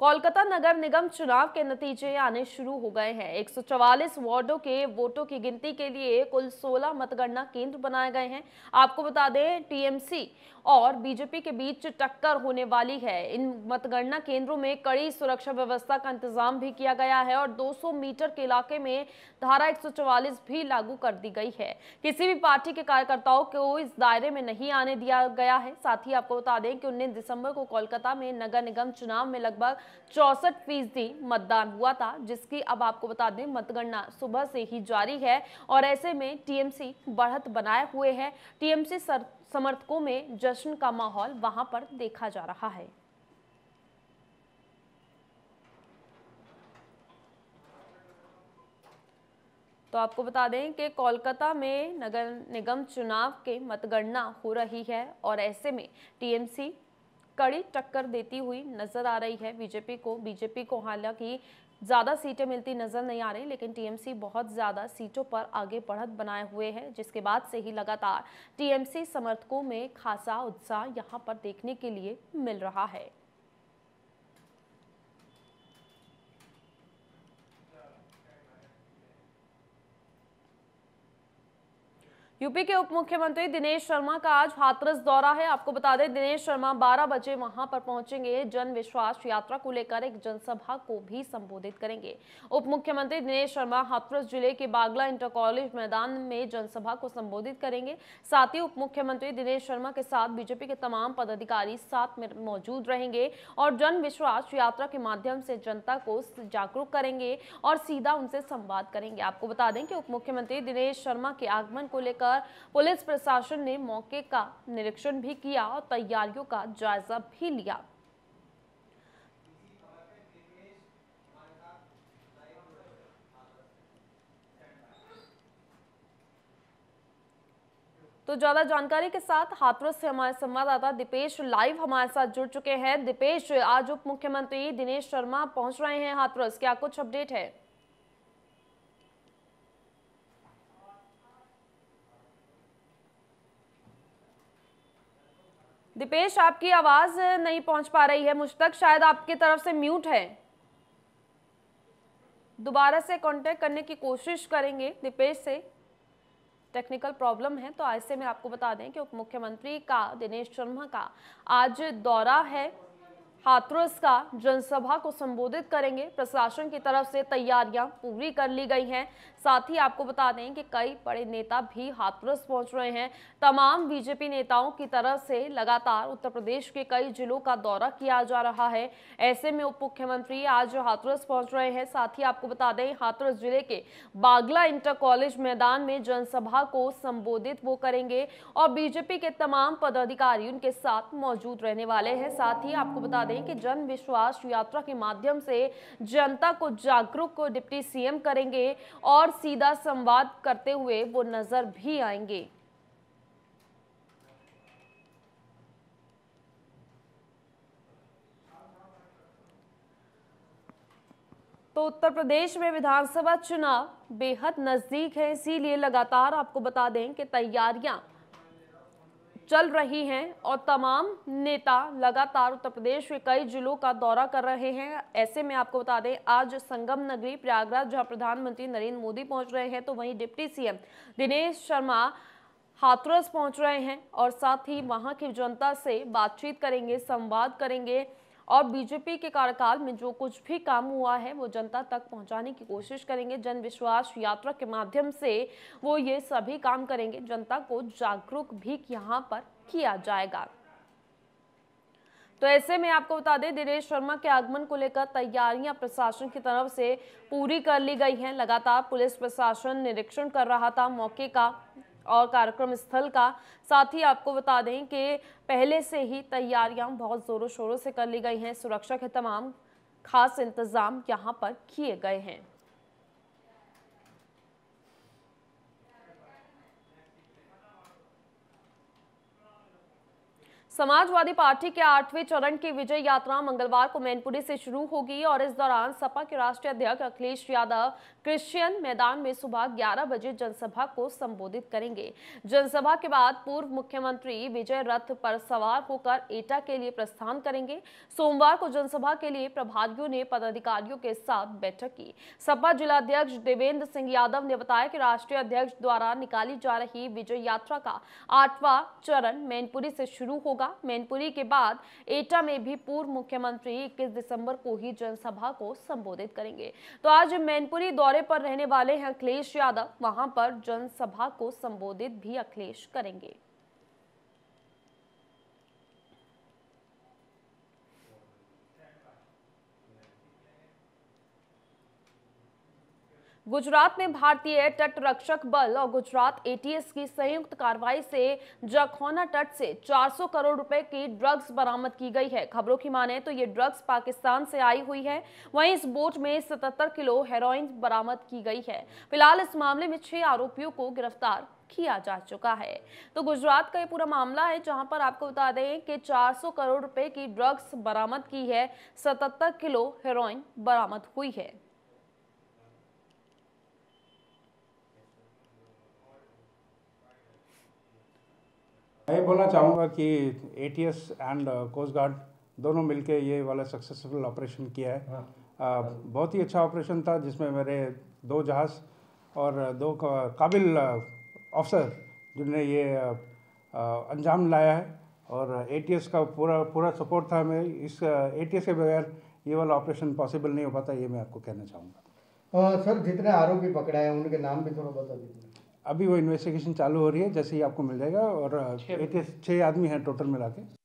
कोलकाता नगर निगम चुनाव के नतीजे आने शुरू हो गए हैं 144 वार्डो के वोटों की गिनती के लिए कुल 16 मतगणना केंद्र बनाए गए हैं आपको बता दें टीएमसी और बीजेपी के बीच टक्कर होने वाली है इन मतगणना केंद्रों में कड़ी सुरक्षा व्यवस्था का इंतजाम भी किया गया है और 200 मीटर के इलाके में धारा 144 भी लागू कर दी गई है किसी भी पार्टी के कार्यकर्ताओं को इस दायरे में नहीं आने दिया गया है साथ ही आपको बता दें कि उन्नीस दिसंबर को कोलकाता में नगर निगम चुनाव में लगभग चौसठ फीसदी मतदान हुआ था जिसकी अब आपको बता दें मतगणना सुबह से ही जारी है और ऐसे में टीएमसी बढ़त बनाए हुए है टीएमसी समर्थकों में जश्न का माहौल वहां पर देखा जा रहा है तो आपको बता दें कि कोलकाता में नगर निगम चुनाव के मतगणना हो रही है और ऐसे में टीएमसी कड़ी टक्कर देती हुई नजर आ रही है बीजेपी को बीजेपी को हालांकि ज़्यादा सीटें मिलती नज़र नहीं आ रही लेकिन टीएमसी बहुत ज़्यादा सीटों पर आगे बढ़त बनाए हुए हैं जिसके बाद से ही लगातार टीएमसी समर्थकों में खासा उत्साह यहाँ पर देखने के लिए मिल रहा है यूपी के उप मुख्यमंत्री दिनेश शर्मा का आज हाथरस दौरा है आपको बता दें दिनेश शर्मा 12 बजे वहां पर पहुंचेंगे जन विश्वास यात्रा को लेकर एक जनसभा को भी संबोधित करेंगे उप मुख्यमंत्री दिनेश शर्मा हाथरस जिले के बागला इंटर कॉलेज मैदान में जनसभा को संबोधित करेंगे साथ ही उप मुख्यमंत्री दिनेश शर्मा के साथ बीजेपी के तमाम पदाधिकारी साथ में मौजूद रहेंगे और जन विश्वास यात्रा के माध्यम से जनता को जागरूक करेंगे और सीधा उनसे संवाद करेंगे आपको बता दें कि उप मुख्यमंत्री दिनेश शर्मा के आगमन को लेकर लेकर पुलिस प्रशासन ने मौके का निरीक्षण भी किया और तैयारियों का जायजा भी लिया तो ज्यादा जानकारी के साथ हाथरस से हमारे संवाददाता दीपेश लाइव हमारे साथ जुड़ चुके हैं दीपेश आज उप मुख्यमंत्री दिनेश शर्मा पहुंच रहे हैं हाथरस क्या कुछ अपडेट है दीपेश आपकी आवाज नहीं पहुंच पा रही है मुझ तक शायद आपकी तरफ से म्यूट है दोबारा से कांटेक्ट करने की कोशिश करेंगे दीपेश से टेक्निकल प्रॉब्लम है तो ऐसे में आपको बता दें कि उप मुख्यमंत्री का दिनेश शर्मा का आज दौरा है हाथरस का जनसभा को संबोधित करेंगे प्रशासन की तरफ से तैयारियां पूरी कर ली गई हैं साथ ही आपको बता दें कि कई बड़े नेता भी हाथरस पहुंच रहे हैं तमाम बीजेपी नेताओं की तरफ से लगातार उत्तर प्रदेश के कई जिलों का दौरा किया जा रहा है ऐसे में उप मुख्यमंत्री आज हाथरस पहुंच रहे हैं साथ ही आपको बता दें हाथरस जिले के बागला इंटर कॉलेज मैदान में जनसभा को संबोधित वो करेंगे और बीजेपी के तमाम पदाधिकारी उनके साथ मौजूद रहने वाले हैं साथ ही आपको बता दें कि जन विश्वास यात्रा के माध्यम से जनता को जागरूक डिप्टी सीएम करेंगे और सीधा संवाद करते हुए वो नजर भी आएंगे तो उत्तर प्रदेश में विधानसभा चुनाव बेहद नज़दीक है इसीलिए लगातार आपको बता दें कि तैयारियां चल रही हैं और तमाम नेता लगातार उत्तर प्रदेश के कई जिलों का दौरा कर रहे हैं ऐसे में आपको बता दें आज संगम नगरी प्रयागराज जहां प्रधानमंत्री नरेंद्र मोदी पहुंच रहे हैं तो वहीं डिप्टी सीएम दिनेश शर्मा हाथरस पहुंच रहे हैं और साथ ही वहां की जनता से बातचीत करेंगे संवाद करेंगे और बीजेपी के कार्यकाल में जो कुछ भी काम हुआ है वो जनता तक पहुंचाने की कोशिश करेंगे जन विश्वास यात्रा के माध्यम से वो ये सभी काम करेंगे जनता को जागरूक भी यहाँ पर किया जाएगा तो ऐसे में आपको बता दें दिनेश शर्मा के आगमन को लेकर तैयारियां प्रशासन की तरफ से पूरी कर ली गई हैं लगातार पुलिस प्रशासन निरीक्षण कर रहा था मौके का और कार्यक्रम स्थल का साथ ही आपको बता दें कि पहले से ही तैयारियां बहुत ज़ोरों शोरों से कर ली गई हैं सुरक्षा के तमाम खास इंतज़ाम यहाँ पर किए गए हैं समाजवादी पार्टी के आठवें चरण की विजय यात्रा मंगलवार को मैनपुरी से शुरू होगी और इस दौरान सपा के राष्ट्रीय अध्यक्ष अखिलेश यादव क्रिश्चियन मैदान में सुबह 11 बजे जनसभा को संबोधित करेंगे जनसभा के बाद पूर्व मुख्यमंत्री विजय रथ पर सवार होकर एटा के लिए प्रस्थान करेंगे सोमवार को जनसभा के लिए प्रभारियों ने पदाधिकारियों के साथ बैठक की सपा जिलाध्यक्ष देवेंद्र सिंह यादव ने बताया कि राष्ट्रीय अध्यक्ष द्वारा निकाली जा रही विजय यात्रा का आठवां चरण मैनपुरी से शुरू होगा होगा मैनपुरी के बाद एटा में भी पूर्व मुख्यमंत्री 21 दिसंबर को ही जनसभा को संबोधित करेंगे तो आज मैनपुरी दौरे पर रहने वाले हैं अखिलेश यादव वहां पर जनसभा को संबोधित भी अखिलेश करेंगे गुजरात में भारतीय तट रक्षक बल और गुजरात एटीएस की संयुक्त कार्रवाई से जखौना तट से 400 करोड़ रुपए की ड्रग्स बरामद की गई है खबरों की माने तो ये ड्रग्स पाकिस्तान से आई हुई है वहीं इस बोट में 77 किलो हेरोइन बरामद की गई है फिलहाल इस मामले में छह आरोपियों को गिरफ्तार किया जा चुका है तो गुजरात का ये पूरा मामला है जहां पर आपको बता दें कि 400 करोड़ रुपए की ड्रग्स बरामद की है 77 किलो हेरोइन बरामद हुई है मैं बोलना चाहूँगा कि एस एंड कोस्ट गार्ड दोनों मिलके ये वाला सक्सेसफुल ऑपरेशन किया है हाँ। आ, बहुत ही अच्छा ऑपरेशन था जिसमें मेरे दो जहाज़ और uh, दो काबिल ऑफिसर uh, जिन्होंने ये uh, अंजाम लाया है और एस का पूरा पूरा सपोर्ट था हमें इस एस के बगैर ये वाला ऑपरेशन पॉसिबल नहीं हो पाता ये मैं आपको कहना चाहूँगा सर जितने आरोपी पकड़े हैं उनके नाम भी थोड़ा बता दीजिए अभी वो इन्वेस्टिगेशन चालू हो रही है जैसे ही आपको मिल जाएगा और छः आदमी हैं टोटल मिला के